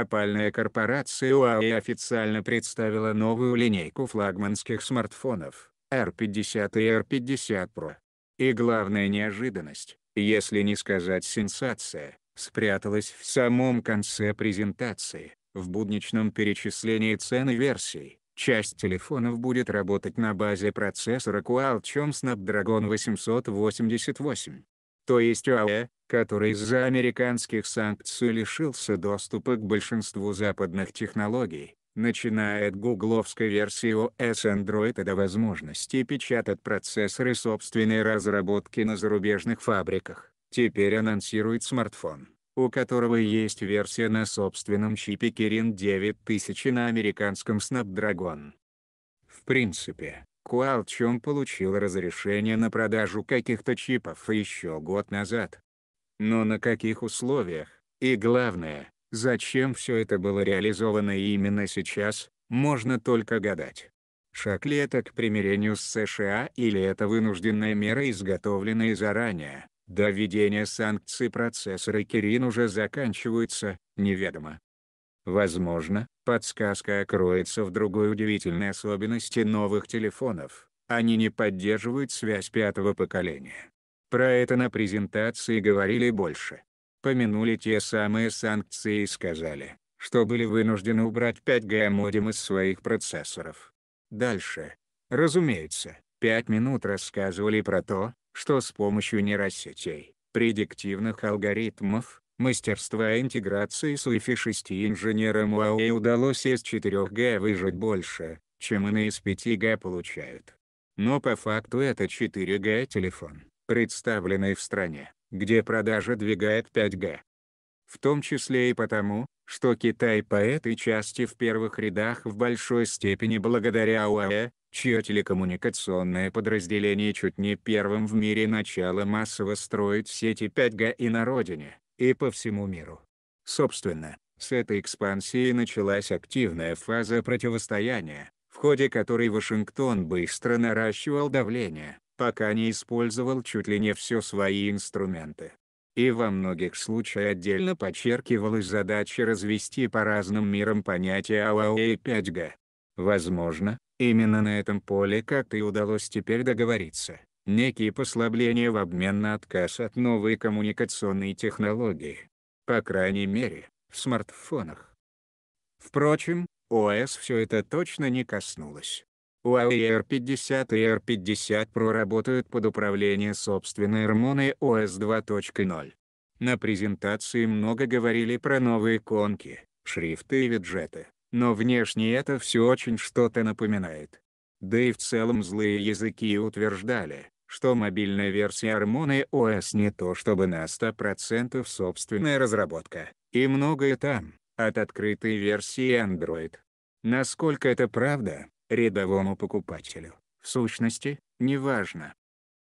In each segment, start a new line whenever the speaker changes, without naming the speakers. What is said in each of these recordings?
Опальная корпорация Huawei официально представила новую линейку флагманских смартфонов R50 и R50 Pro. И главная неожиданность, если не сказать сенсация, спряталась в самом конце презентации, в будничном перечислении цен и версий. Часть телефонов будет работать на базе процессора Qualcomm Snapdragon 888. То есть Huawei который из-за американских санкций лишился доступа к большинству западных технологий, начиная от гугловской версии OS Android до возможности печатать процессоры собственной разработки на зарубежных фабриках, теперь анонсирует смартфон, у которого есть версия на собственном чипе Kirin 9000 на американском Snapdragon. В принципе, Qualcomm получил разрешение на продажу каких-то чипов еще год назад, но на каких условиях, и главное, зачем все это было реализовано именно сейчас, можно только гадать. Шаг ли это к примирению с США или это вынужденная мера, изготовленная заранее? До введения санкций процесс Рекерин уже заканчивается, неведомо. Возможно, подсказка кроется в другой удивительной особенности новых телефонов. Они не поддерживают связь пятого поколения. Про это на презентации говорили больше. Помянули те самые санкции и сказали, что были вынуждены убрать 5G модем из своих процессоров. Дальше. Разумеется, 5 минут рассказывали про то, что с помощью нейросетей, предиктивных алгоритмов, мастерства интеграции с Wi-Fi 6 инженерам Huawei удалось из 4G выжить больше, чем иные из 5G получают. Но по факту это 4G телефон представленной в стране, где продажа двигает 5G. В том числе и потому, что Китай по этой части в первых рядах в большой степени благодаря УАЭ, чье телекоммуникационное подразделение чуть не первым в мире начало массово строить сети 5G и на родине, и по всему миру. Собственно, с этой экспансией началась активная фаза противостояния, в ходе которой Вашингтон быстро наращивал давление, пока не использовал чуть ли не все свои инструменты. И во многих случаях отдельно подчеркивалась задача развести по разным мирам понятия АОА и 5G. Возможно, именно на этом поле как-то и удалось теперь договориться. Некие послабления в обмен на отказ от новой коммуникационной технологии. По крайней мере, в смартфонах. Впрочем, ОС все это точно не коснулось. УАИР 50 и R50 Pro работают под управление собственной Harmony OS 2.0. На презентации много говорили про новые иконки, шрифты и виджеты, но внешне это все очень что-то напоминает. Да и в целом злые языки утверждали, что мобильная версия Harmony OS не то чтобы на 100% собственная разработка, и многое там, от открытой версии Android. Насколько это правда, рядовому покупателю. В сущности, не важно.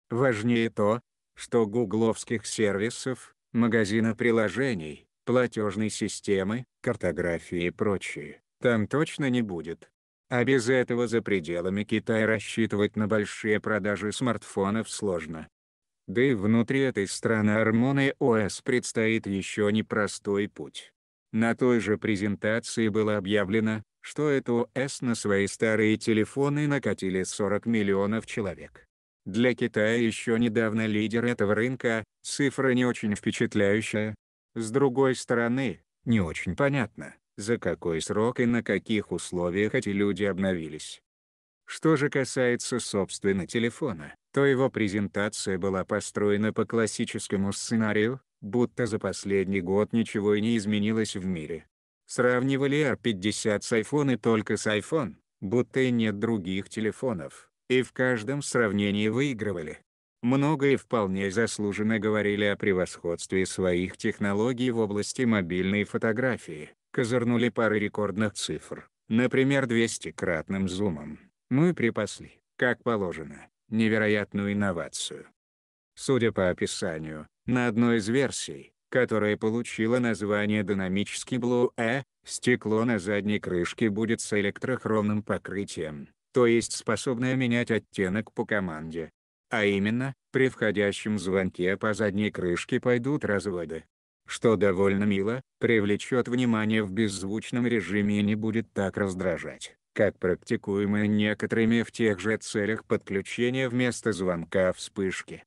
Важнее то, что гугловских сервисов, магазина приложений, платежной системы, картографии и прочее, там точно не будет. А без этого за пределами Китая рассчитывать на большие продажи смартфонов сложно. Да и внутри этой страны Harmony ОС предстоит еще непростой путь. На той же презентации было объявлено, что это ОС на свои старые телефоны накатили 40 миллионов человек. Для Китая еще недавно лидер этого рынка, цифра не очень впечатляющая. С другой стороны, не очень понятно, за какой срок и на каких условиях эти люди обновились. Что же касается собственно телефона, то его презентация была построена по классическому сценарию, будто за последний год ничего и не изменилось в мире. Сравнивали R50 с iPhone и только с iPhone, будто и нет других телефонов, и в каждом сравнении выигрывали. Много и вполне заслуженно говорили о превосходстве своих технологий в области мобильной фотографии, козырнули пары рекордных цифр, например 200-кратным зумом. мы припасли, как положено, невероятную инновацию. Судя по описанию, на одной из версий, которая получила название динамический blue e э», стекло на задней крышке будет с электрохромным покрытием, то есть способное менять оттенок по команде. А именно, при входящем звонке по задней крышке пойдут разводы. Что довольно мило, привлечет внимание в беззвучном режиме и не будет так раздражать как практикуемое некоторыми в тех же целях подключение вместо звонка вспышки.